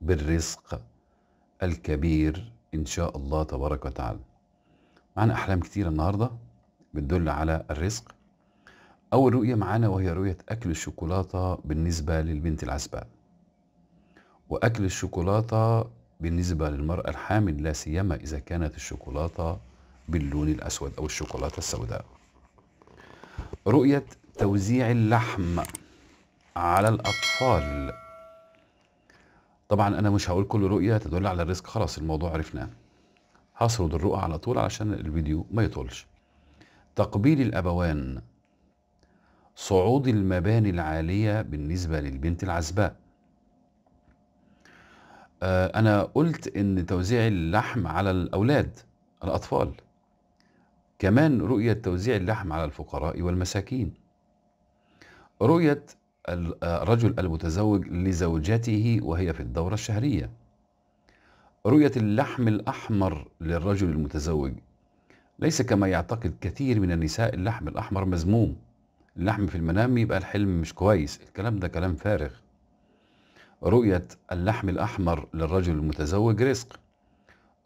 بالرزق الكبير إن شاء الله تبارك وتعالى معنا أحلام كتير النهاردة بتدل على الرزق أول رؤية معانا وهي رؤية أكل الشوكولاتة بالنسبة للبنت العسباء وأكل الشوكولاتة بالنسبة للمرأة الحامل لا سيما إذا كانت الشوكولاتة باللون الأسود أو الشوكولاتة السوداء رؤية توزيع اللحم على الأطفال طبعا انا مش هقول كل رؤيه تدل على الرزق خلاص الموضوع عرفناه هسرد الرؤى على طول علشان الفيديو ما يطولش تقبيل الابوان صعود المباني العاليه بالنسبه للبنت العزباء آه، انا قلت ان توزيع اللحم على الاولاد الاطفال كمان رؤيه توزيع اللحم على الفقراء والمساكين رؤيه الرجل آه، المتزوج لزوجته وهي في الدورة الشهرية رؤية اللحم الأحمر للرجل المتزوج ليس كما يعتقد كثير من النساء اللحم الأحمر مزموم اللحم في المنام يبقى الحلم مش كويس الكلام ده كلام فارغ رؤية اللحم الأحمر للرجل المتزوج رزق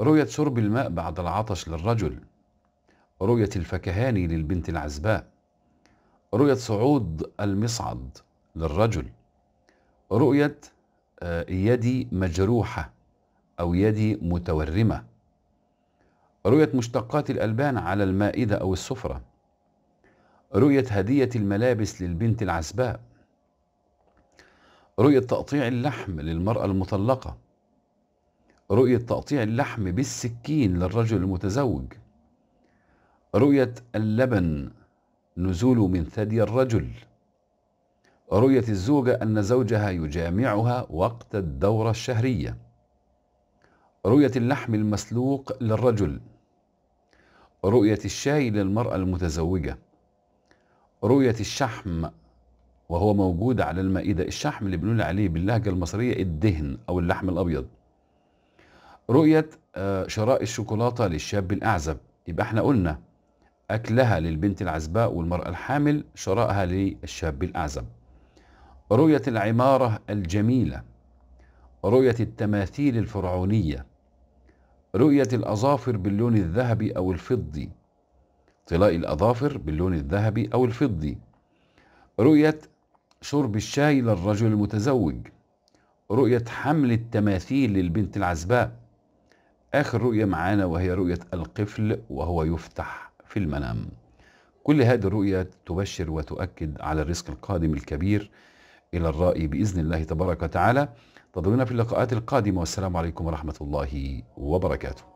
رؤية شرب الماء بعد العطش للرجل رؤية الفكهاني للبنت العزباء رؤية صعود المصعد للرجل رؤية آه، يدي مجروحة أو يدي متورمة رؤية مشتقات الألبان على المائدة أو السفرة رؤية هدية الملابس للبنت العزباء رؤية تقطيع اللحم للمرأة المطلقة رؤية تقطيع اللحم بالسكين للرجل المتزوج رؤية اللبن نزول من ثدي الرجل رؤية الزوجة أن زوجها يجامعها وقت الدورة الشهرية رؤية اللحم المسلوق للرجل رؤية الشاي للمرأة المتزوجة رؤية الشحم وهو موجود على المائدة الشحم اللي بنقول عليه باللهجة المصرية الدهن أو اللحم الأبيض رؤية آه، شراء الشوكولاتة للشاب الأعزب يبقى احنا قلنا أكلها للبنت العزباء والمرأة الحامل شراءها للشاب الأعزب رؤية العمارة الجميلة رؤية التماثيل الفرعونية رؤية الأظافر باللون الذهبي أو الفضي طلاء الأظافر باللون الذهبي أو الفضي رؤية شرب الشاي للرجل المتزوج رؤية حمل التماثيل للبنت العزباء آخر رؤية معانا وهي رؤية القفل وهو يفتح في المنام كل هذه الرؤية تبشر وتؤكد على الرزق القادم الكبير إلى الرأي بإذن الله تبارك وتعالى تضعونا في اللقاءات القادمة والسلام عليكم ورحمة الله وبركاته